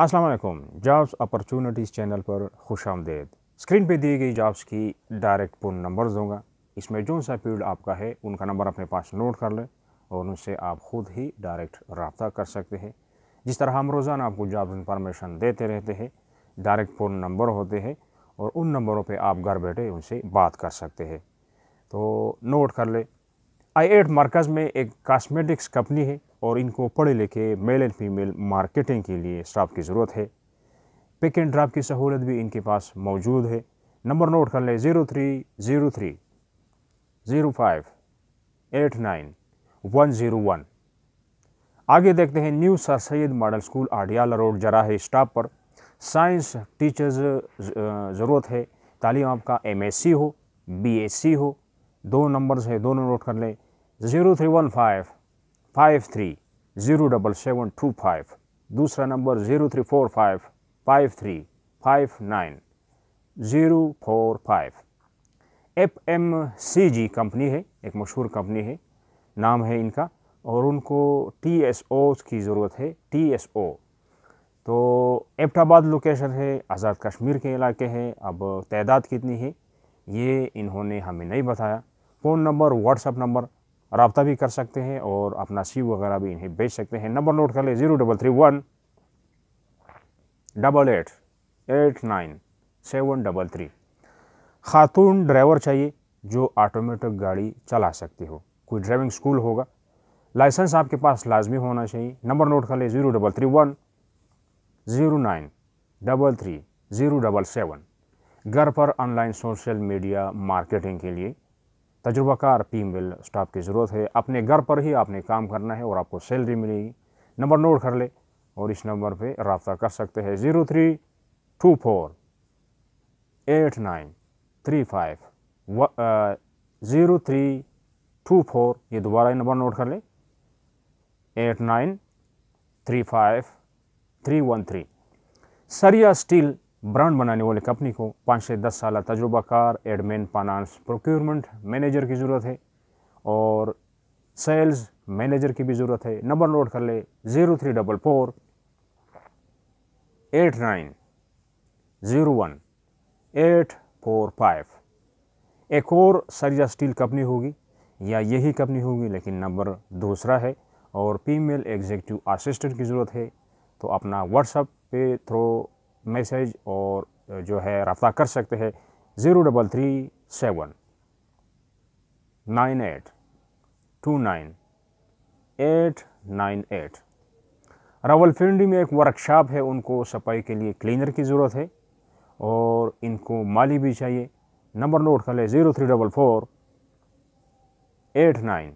Aslam jobs opportunities channel पर खुश आमदेद screen पे दी गई जॉब्स की डायरेक्ट फ़ोन नंबर्स दूंगा इसमें जो सा फील्ड आपका है उनका नंबर अपने पास नोट कर लें और उनसे आप ख़ुद ही डायरेक्ट रबता कर सकते हैं जिस तरह हम रोज़ाना आपको जॉब इंफॉर्मेशन देते रहते हैं डायरेक्ट फ़ोन नंबर होते हैं और उन नंबरों पर आप घर बैठे उनसे बात कर सकते हैं तो नोट कर ले आई एट मरकज़ में एक कास्मेटिक्स कंपनी है और इनको पढ़े लिखे मेल एंड फीमेल मार्केटिंग के लिए स्टाफ की ज़रूरत है पिक एंड ड्राप की सहूलत भी इनके पास मौजूद है नंबर नोट कर लें zero three zero three zero five eight nine one zero one आगे देखते हैं new sir Syed model school Adiala road जराह स्टाफ पर साइंस टीचर्स ज़रूरत है तालीम आपका एम एस सी हो बी एस सी हो दो नंबर्स है दोनों नोट कर लें zero three one five five three zero double seven two five दूसरा number zero three four five five three five nine zero four five F M C G company है एक मशहूर कंपनी है नाम है इनका और उनको टी एस ओ की ज़रूरत है टी एस ओ तो एपटाबाद लोकेशन है आज़ाद कश्मीर के इलाके हैं अब तादाद कितनी है ये इन्होंने हमें नहीं बताया फ़ोन नंबर व्हाट्सअप नंबर रबता भी कर सकते हैं और अपना सी वगैरह भी इन्हें बेच सकते हैं नंबर नोट कर ले zero double three one double eight eight nine seven double three खातून ड्राइवर चाहिए जो ऑटोमेटिक गाड़ी चला सकती हो कोई ड्राइविंग स्कूल होगा लाइसेंस आपके पास लाजमी होना चाहिए नंबर नोट कर ले zero double three one zero nine double three zero double seven घर पर ऑनलाइन सोशल मीडिया मार्केटिंग के लिए तजुर्बाकार टीम वेल स्टाफ की ज़रूरत है अपने घर पर ही आपने काम करना है और आपको सैलरी मिलेगी नंबर नोट कर ले और इस नंबर पे रबता कर सकते हैं zero three two four eight nine three five zero three two four ये दोबारा नंबर नोट कर ले eight nine three five three one three सरिया स्टील ब्रांड बनाने वाली कंपनी को पाँच से दस साल तजुर्बाकार एडमिन फाइनानस प्रोक्योरमेंट मैनेजर की ज़रूरत है और सेल्स मैनेजर की भी ज़रूरत है नंबर नोट कर ले zero three double four eight nine zero one eight four five एक और सरिया स्टील कंपनी होगी या यही कंपनी होगी लेकिन नंबर दूसरा है और फीमेल एग्जीक्यूटिव असिस्टेंट की ज़रूरत है तो अपना व्हाट्सअप पे थ्रू मैसेज और जो है रब्ता कर सकते हैं zero double three seven nine eight two nine eight nine eight Rawalpindi में एक वर्कशॉप है उनको सफाई के लिए क्लीनर की ज़रूरत है और इनको माली भी चाहिए नंबर नोट कर ले zero three double four eight nine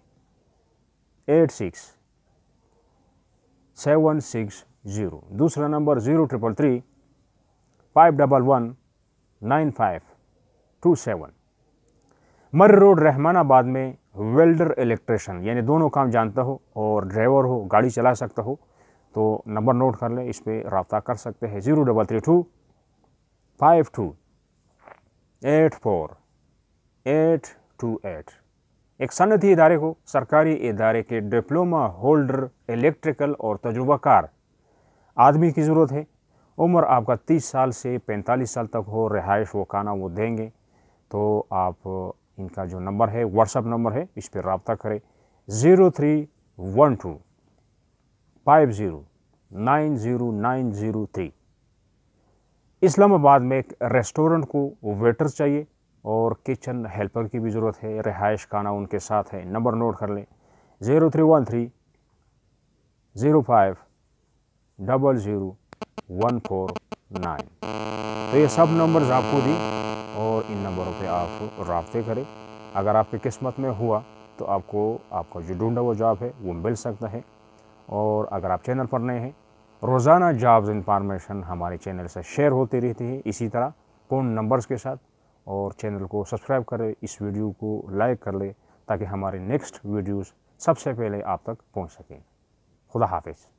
eight six seven six zero दूसरा number zero triple three five five double one nine two seven Murree road Rehmanabad में वेल्डर इलेक्ट्रिशन यानी दोनों काम जानता हो और ड्राइवर हो गाड़ी चला सकता हो तो नंबर नोट कर लें इस पर रबता कर सकते हैं zero double three two five two eight four eight two eight एक सनती इदारे को सरकारी इदारे के डिप्लोमा होल्डर इलेक्ट्रिकल और तजुर्बाकार आदमी की ज़रूरत है उम्र आपका तीस साल से पैंतालीस साल तक हो रिहाइश वो खाना वो देंगे तो आप इनका जो नंबर है व्हाट्सअप नंबर है इस पर रबता करें zero three one two five zero nine zero nine zero three Islamabad में एक रेस्टोरेंट को वेटर चाहिए और किचन हेल्पर की भी ज़रूरत है रिहाइश खाना उनके साथ है नंबर नोट कर लें zero three one three zero five double zero one four nine तो ये सब नंबर्स आपको दी और इन नंबरों पे आप रबते करें अगर आपकी किस्मत में हुआ तो आपको आपका जो ढूंढा हुआ जॉब है वो मिल सकता है और अगर आप चैनल पर नए हैं रोज़ाना जॉब्स इंफॉर्मेशन हमारे चैनल से शेयर होती रहती है इसी तरह फ़ोन नंबर्स के साथ और चैनल को सब्सक्राइब करें इस वीडियो को लाइक कर लें ताकि हमारे नेक्स्ट वीडियोस सबसे पहले आप तक पहुंच सकें खुदा हाफिज़